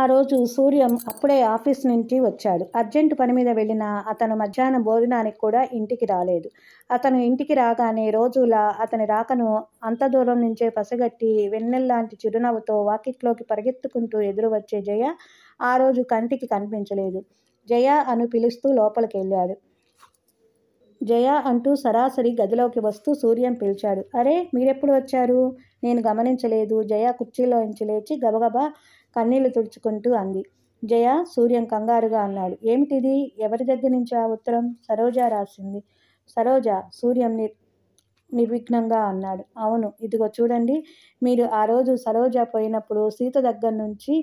ఆ రోజు సూర్యం అప్పుడే ఆఫీస్ నుంచి వచ్చాడు అర్జెంటు పని మీద వెళ్ళిన అతను మధ్యాహ్నం భోజనానికి కూడా ఇంటికి రాలేదు అతను ఇంటికి రాగానే రోజులా అతని రాకను అంత దూరం నుంచే పసగట్టి వెన్నెల్లాంటి చిరునవ్వుతో వాకిట్లోకి పరిగెత్తుకుంటూ ఎదురు వచ్చే జయ ఆ రోజు కంటికి కనిపించలేదు జయ అను పిలుస్తూ లోపలికి వెళ్ళాడు జయ అంటూ సరాసరి గదిలోకి వస్తూ సూర్యం పిలిచాడు అరే మీరెప్పుడు వచ్చారు నేను గమనించలేదు జయ కుర్చీలోంచి లేచి గబగబా కన్నీళ్లు తుడుచుకుంటూ అంది జయ సూర్యం కంగారుగా అన్నాడు ఏమిటిది ఎవరి దగ్గర నుంచి ఆ ఉత్తరం సరోజ రాసింది సరోజ సూర్యం నిర్ నిర్విఘ్నంగా అన్నాడు అవును ఇదిగో చూడండి మీరు ఆ రోజు సరోజ పోయినప్పుడు సీత దగ్గర నుంచి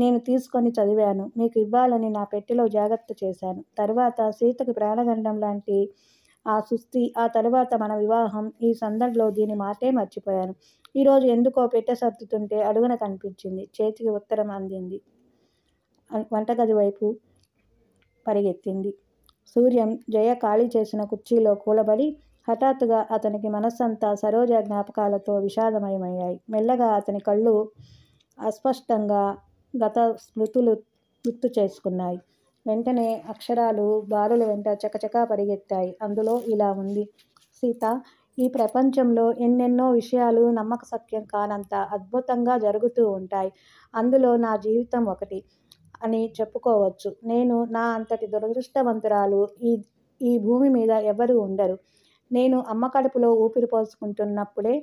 నేను తీసుకొని చదివాను మీకు ఇవ్వాలని నా పెట్టెలో జాగ్రత్త చేశాను తర్వాత సీతకి ప్రాణగండం లాంటి ఆ సుస్థి ఆ తర్వాత మన వివాహం ఈ సందర్భంలో దీని మాటే మర్చిపోయాను ఈరోజు ఎందుకో పెట్టె సర్దుతుంటే అడుగున కనిపించింది చేతికి ఉత్తరం అందింది వంటగది వైపు పరిగెత్తింది సూర్యం జయ ఖాళీ చేసిన కుర్చీలో కూలబడి హఠాత్తుగా అతనికి మనస్సంతా సరోజ జ్ఞాపకాలతో విషాదమయమయ్యాయి మెల్లగా అతని కళ్ళు అస్పష్టంగా గత స్మృతులు గుర్తు చేసుకున్నాయి వెంటనే అక్షరాలు బాలుల వెంట చకచకా పరిగెత్తాయి అందులో ఇలా ఉంది సీత ఈ ప్రపంచంలో ఎన్నెన్నో విషయాలు నమ్మక సత్యం కానంత అద్భుతంగా జరుగుతూ ఉంటాయి అందులో నా జీవితం ఒకటి అని చెప్పుకోవచ్చు నేను నా అంతటి దురదృష్టవంతురాలు ఈ ఈ భూమి మీద ఎవరు ఉండరు నేను అమ్మ కడుపులో ఊపిరి పోసుకుంటున్నప్పుడే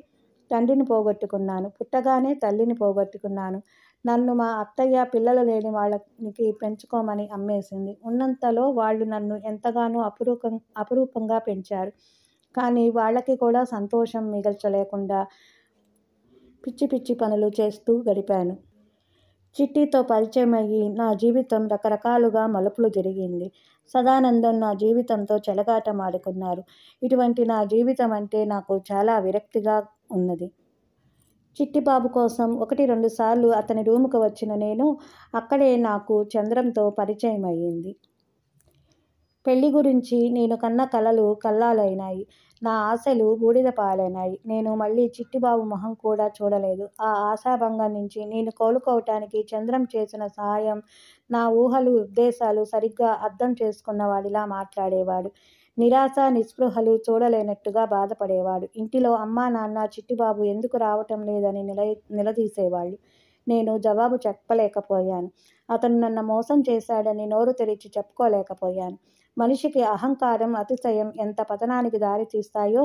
తండ్రిని పోగొట్టుకున్నాను పుట్టగానే తల్లిని పోగొట్టుకున్నాను నన్ను మా అత్తయ్య పిల్లలు లేని వాళ్ళకి పెంచుకోమని అమ్మేసింది ఉన్నంతలో వాళ్ళు నన్ను ఎంతగానో అపురూపం అపురూపంగా పెంచారు కానీ వాళ్ళకి కూడా సంతోషం మిగల్చలేకుండా పిచ్చి పిచ్చి పనులు చేస్తూ గడిపాను చిట్టితో పరిచయం అయ్యి నా జీవితం రకరకాలుగా మలుపులు జరిగింది సదానందం నా జీవితంతో చెలగాటమాడుకున్నారు ఇటువంటి నా జీవితం అంటే నాకు చాలా విరక్తిగా ఉన్నది చిట్టిబాబు కోసం ఒకటి రెండు సార్లు అతని రూముకు వచ్చిన నేను అక్కడే నాకు చంద్రంతో పరిచయం అయ్యింది పెళ్లి గురించి నేను కన్న కలలు కల్లాలైనాయి నా ఆశలు బూడిద పాలైనాయి నేను మళ్ళీ చిట్టిబాబు మొహం కూడా చూడలేదు ఆ ఆశాభంగం నుంచి నేను కోలుకోవటానికి చంద్రం చేసిన సహాయం నా ఊహలు ఉద్దేశాలు సరిగ్గా అర్థం వాడిలా మాట్లాడేవాడు నిరాశ నిస్పృహలు చూడలేనట్టుగా బాధపడేవాడు ఇంటిలో అమ్మా నాన్న చిట్టిబాబు ఎందుకు రావటం లేదని నిల నిలదీసేవాళ్ళు నేను జవాబు చెప్పలేకపోయాను అతను నన్ను మోసం చేశాడని నోరు తెరిచి చెప్పుకోలేకపోయాను మనిషికి అహంకారం అతిశయం ఎంత పతనానికి దారి తీస్తాయో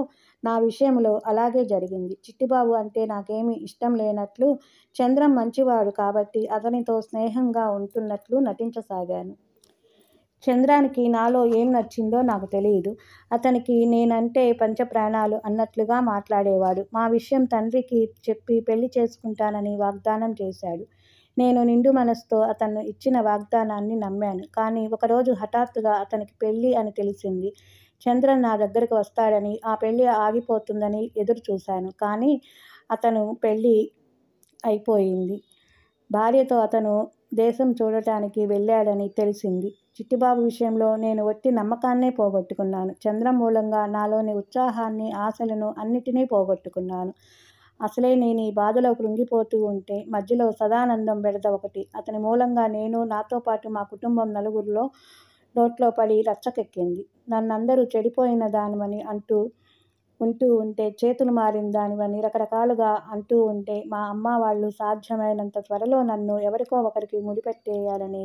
నా విషయంలో అలాగే జరిగింది చిట్టిబాబు అంటే నాకేమీ ఇష్టం లేనట్లు చంద్రం మంచివాడు కాబట్టి అతనితో స్నేహంగా ఉంటున్నట్లు నటించసాగాను చంద్రానికి నాలో ఏం నచ్చిందో నాకు తెలియదు అతనికి నేనంటే పంచప్రాణాలు అన్నట్లుగా మాట్లాడేవాడు మా విషయం తండ్రికి చెప్పి పెళ్లి చేసుకుంటానని వాగ్దానం చేశాడు నేను నిండు మనస్తో అతను ఇచ్చిన వాగ్దానాన్ని నమ్మాను కానీ ఒకరోజు హఠాత్తుగా అతనికి పెళ్ళి అని తెలిసింది చంద్రన్ నా దగ్గరకు వస్తాడని ఆ పెళ్ళి ఆగిపోతుందని ఎదురు చూశాను కానీ అతను పెళ్ళి అయిపోయింది భార్యతో అతను దేశం చూడటానికి వెళ్ళాడని తెలిసింది చిట్టిబాబు విషయంలో నేను వట్టి నమ్మకాన్నే పోగొట్టుకున్నాను చంద్ర మూలంగా నాలోని ఉత్సాహాన్ని ఆశలను అన్నిటినీ పోగొట్టుకున్నాను అసలే నేను ఈ బాధలో కృంగిపోతూ ఉంటే మధ్యలో సదానందం బెడద ఒకటి అతని మూలంగా నేను నాతో పాటు మా కుటుంబం నలుగురిలో నోట్లో పడి రచ్చకెక్కింది నన్నందరూ చెడిపోయిన దానిమని అంటూ ఉంటూ ఉంటే చేతులు మారిన దానివని రకరకాలుగా అంటూ ఉంటే మా అమ్మ వాళ్ళు సాధ్యమైనంత త్వరలో నన్ను ఎవరికో ఒకరికి ముడిపెట్టేయాలని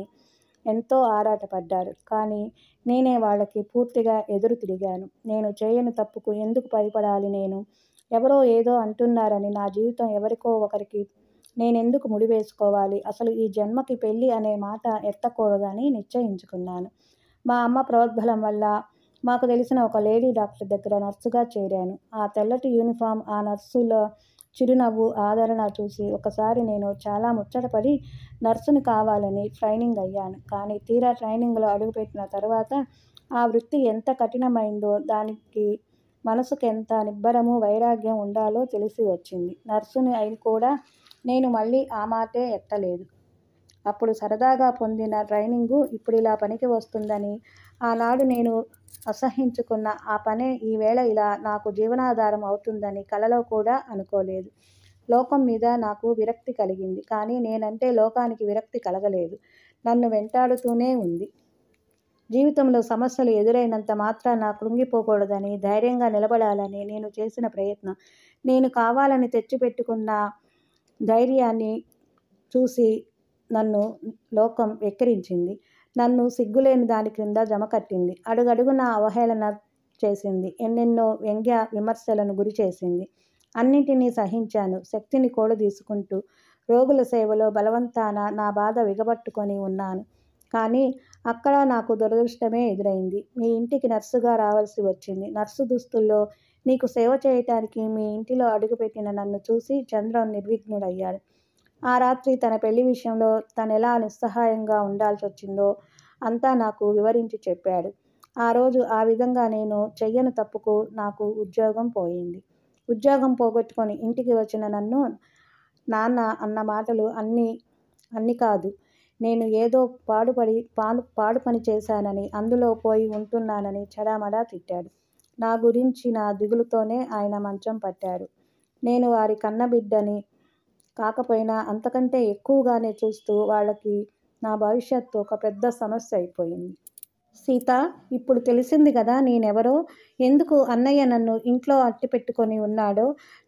ఎంతో ఆరాటపడ్డారు కానీ నేనే వాళ్ళకి పూర్తిగా ఎదురు తిరిగాను నేను చేయని తప్పుకు ఎందుకు భయపడాలి నేను ఎవరో ఏదో అంటున్నారని నా జీవితం ఎవరికో ఒకరికి నేనెందుకు ముడివేసుకోవాలి అసలు ఈ జన్మకి పెళ్ళి అనే మాట ఎత్తకూడదని నిశ్చయించుకున్నాను మా అమ్మ ప్రోద్బలం వల్ల మాకు తెలిసిన ఒక లేడీ డాక్టర్ దగ్గర నర్సుగా చేరాను ఆ తెల్లటి యూనిఫామ్ ఆ నర్సులో చిరునవ్వు ఆదరణ చూసి ఒకసారి నేను చాలా ముచ్చటపడి నర్సును కావాలని ట్రైనింగ్ అయ్యాను కానీ తీరా ట్రైనింగ్లో అడుగుపెట్టిన తర్వాత ఆ వృత్తి ఎంత కఠినమైందో దానికి మనసుకు ఎంత నిబ్బరము వైరాగ్యం ఉండాలో తెలిసి వచ్చింది నర్సుని అయి కూడా నేను మళ్ళీ ఆ మాటే ఎత్తలేదు అప్పుడు సరదాగా పొందిన ట్రైనింగు ఇప్పుడు ఇలా పనికి వస్తుందని ఆనాడు నేను అసహించుకున్న ఆ పనే ఈవేళ ఇలా నాకు జీవనాధారం అవుతుందని కలలో కూడా అనుకోలేదు లోకం మీద నాకు విరక్తి కలిగింది కానీ నేనంటే లోకానికి విరక్తి కలగలేదు నన్ను వెంటాడుతూనే ఉంది జీవితంలో సమస్యలు ఎదురైనంత మాత్రాన కృంగిపోకూడదని ధైర్యంగా నిలబడాలని నేను చేసిన ప్రయత్నం నేను కావాలని తెచ్చిపెట్టుకున్న ధైర్యాన్ని చూసి నన్ను లోకం వెక్కిరించింది నన్ను సిగ్గులేని దాని క్రింద జమ కట్టింది నా అవహేళన చేసింది ఎన్నెన్నో వ్యంగ్య విమర్శలను గురి చేసింది అన్నింటినీ సహించాను శక్తిని కోడు తీసుకుంటూ రోగుల సేవలో బలవంతాన నా బాధ విగబట్టుకొని ఉన్నాను కానీ అక్కడ నాకు దురదృష్టమే ఎదురైంది మీ ఇంటికి నర్సుగా రావాల్సి వచ్చింది నర్సు దుస్తుల్లో నీకు సేవ చేయటానికి మీ ఇంటిలో అడుగుపెట్టిన నన్ను చూసి చంద్రం నిర్విఘ్నుడయ్యాడు ఆ రాత్రి తన పెళ్లి విషయంలో తను ఎలా నిస్సహాయంగా ఉండాల్సి వచ్చిందో అంతా నాకు వివరించి చెప్పాడు ఆ రోజు ఆ విధంగా నేను చెయ్యని తప్పుకు నాకు ఉద్యోగం పోయింది ఉద్యోగం పోగొట్టుకొని ఇంటికి వచ్చిన నన్ను నాన్న అన్న మాటలు అన్ని అన్ని కాదు నేను ఏదో పాడుపడి పాడు పాడు పని చేశానని అందులో పోయి ఉంటున్నానని చడామడా తిట్టాడు నా గురించి నా దిగులుతోనే ఆయన మంచం పట్టాడు నేను వారి కన్నబిడ్డని కాకపోయినా అంతకంటే ఎక్కువగానే చూస్తూ వాళ్ళకి నా భవిష్యత్తు ఒక పెద్ద సమస్య అయిపోయింది సీత ఇప్పుడు తెలిసింది కదా నేనెవరో ఎందుకు అన్నయ్య నన్ను ఇంట్లో అట్టిపెట్టుకొని ఉన్నాడో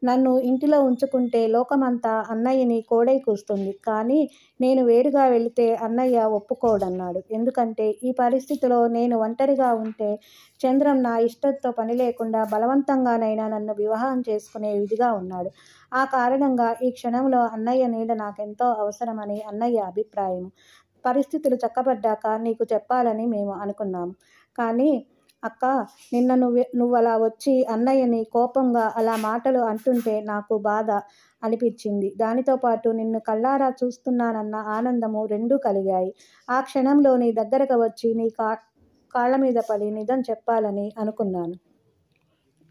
నన్ను ఇంటిలో ఉంచుకుంటే లోకమంతా అన్నయ్యని కోడై కూస్తుంది కానీ నేను వేరుగా వెళితే అన్నయ్య ఒప్పుకోడన్నాడు ఎందుకంటే ఈ పరిస్థితిలో నేను ఒంటరిగా ఉంటే చంద్రం నా ఇష్టంతో పని లేకుండా బలవంతంగానైనా నన్ను వివాహం చేసుకునే విధిగా ఉన్నాడు ఆ కారణంగా ఈ క్షణంలో అన్నయ్య నీడ నాకెంతో అవసరమని అన్నయ్య అభిప్రాయం పరిస్థితులు చక్కబడ్డాక నీకు చెప్పాలని మేము అనుకున్నాం కానీ అక్క నిన్న నువ్వు నువ్వు అలా వచ్చి అన్నయ్యని కోపంగా అలా మాటలు అంటుంటే నాకు బాధ అనిపించింది దానితో పాటు నిన్ను కళ్ళారా చూస్తున్నానన్న ఆనందము రెండూ కలిగాయి ఆ క్షణంలో నీ దగ్గరకు వచ్చి నీ కా కాళ్ళ మీద పడి నిజం చెప్పాలని అనుకున్నాను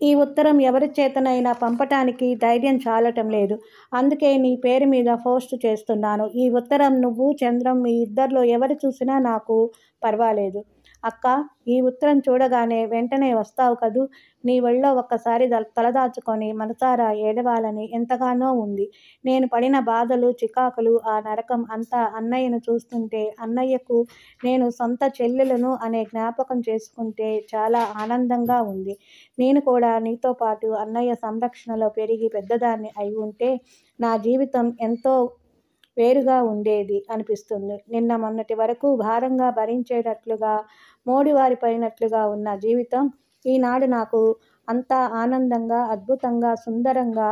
ఈ ఉత్తరం ఎవరి చేతనైనా పంపటానికి ధైర్యం చాలటం లేదు అందుకే నీ పేరు మీద పోస్ట్ చేస్తున్నాను ఈ ఉత్తరం నువ్వు చంద్రం మీ ఇద్దరిలో ఎవరు చూసినా నాకు పర్వాలేదు అక్క ఈ ఉత్తరం చూడగానే వెంటనే వస్తావు కదూ నీ వళ్ళో ఒక్కసారి తలదాచుకొని మనసారా ఏడవాలని ఎంతగానో ఉంది నేను పడిన బాధలు చికాకులు ఆ నరకం అంతా అన్నయ్యను చూస్తుంటే అన్నయ్యకు నేను సొంత చెల్లెలను అనే జ్ఞాపకం చేసుకుంటే చాలా ఆనందంగా ఉంది నేను కూడా నీతో పాటు అన్నయ్య సంరక్షణలో పెరిగి పెద్దదాన్ని అయి ఉంటే నా జీవితం ఎంతో వేరుగా ఉండేది అనిపిస్తుంది నిన్న మొన్నటి వరకు భారంగా భరించేటట్లుగా మోడివారిపోయినట్లుగా ఉన్న జీవితం ఈనాడు నాకు అంతా ఆనందంగా అద్భుతంగా సుందరంగా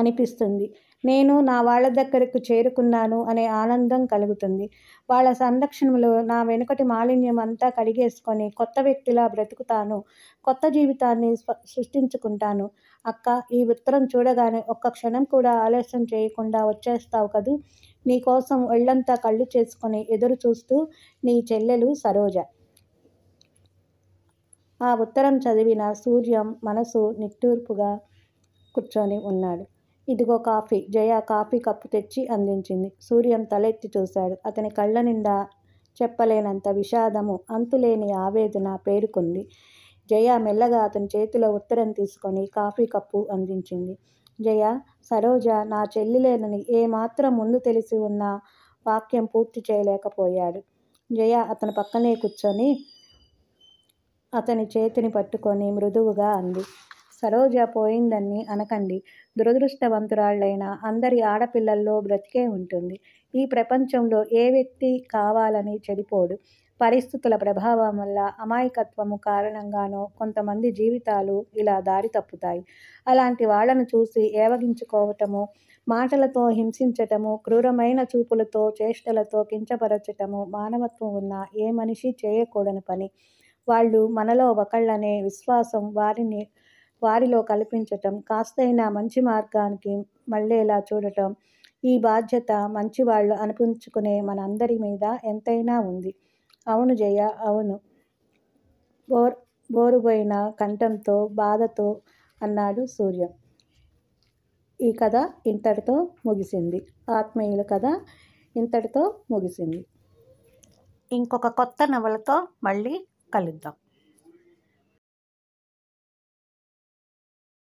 అనిపిస్తుంది నేను నా వాళ్ళ దగ్గరకు చేరుకున్నాను అనే ఆనందం కలుగుతుంది వాళ్ళ సంరక్షణలో నా వెనుకటి మాలిన్యం అంతా కడిగేసుకొని కొత్త వ్యక్తిలా బ్రతుకుతాను కొత్త జీవితాన్ని సృష్టించుకుంటాను అక్క ఈ ఉత్తరం చూడగానే ఒక్క క్షణం కూడా ఆలస్యం చేయకుండా వచ్చేస్తావు కదూ నీకోసం ఒళ్ళంతా కళ్ళు చేసుకొని ఎదురు చూస్తూ నీ చెల్లెలు సరోజ ఆ ఉత్తరం చదివిన సూర్యం మనసు నిట్టూర్పుగా కూర్చొని ఉన్నాడు ఇదిగో కాఫీ జయ కాఫీ కప్పు తెచ్చి అందించింది సూర్యం తలెత్తి చూశాడు అతని కళ్ళ నిండా చెప్పలేనంత విషాదము అంతులేని ఆవేదన పేరుకుంది జయ మెల్లగా అతని చేతిలో ఉత్తరం తీసుకొని కాఫీ కప్పు అందించింది జయ సరోజ నా చెల్లిలేనని ఏమాత్రం ముందు తెలిసి ఉన్న వాక్యం పూర్తి చేయలేకపోయాడు జయ అతని పక్కనే కూర్చొని అతని చేతిని పట్టుకొని మృదువుగా అంది సరోజ పోయిందని అనకండి దురదృష్టవంతురాళ్ళైన అందరి ఆడపిల్లల్లో బ్రతికే ఉంటుంది ఈ ప్రపంచంలో ఏ వ్యక్తి కావాలని చెడిపోడు పరిస్థితుల ప్రభావం వల్ల అమాయకత్వము కారణంగానో కొంతమంది జీవితాలు ఇలా దారి తప్పుతాయి అలాంటి వాళ్ళను చూసి ఏవగించుకోవటము మాటలతో హింసించటము క్రూరమైన చూపులతో చేష్టలతో కించపరచటము మానవత్వం ఉన్న ఏ మనిషి చేయకూడని పని వాళ్ళు మనలో ఒకళ్ళనే విశ్వాసం వారిని వారిలో కల్పించటం కాస్తైనా మంచి మార్గానికి మళ్ళేలా చూడటం ఈ బాధ్యత మంచివాళ్ళు అనిపించుకునే మనందరి మీద ఎంతైనా ఉంది అవును జయ అవును బోర్ బోరుపోయిన కంఠంతో బాధతో అన్నాడు సూర్య ఈ కథ ఇంతటితో ముగిసింది ఆత్మీయుల కథ ఇంతటితో ముగిసింది ఇంకొక కొత్త నవలతో మళ్ళీ కలుద్దాం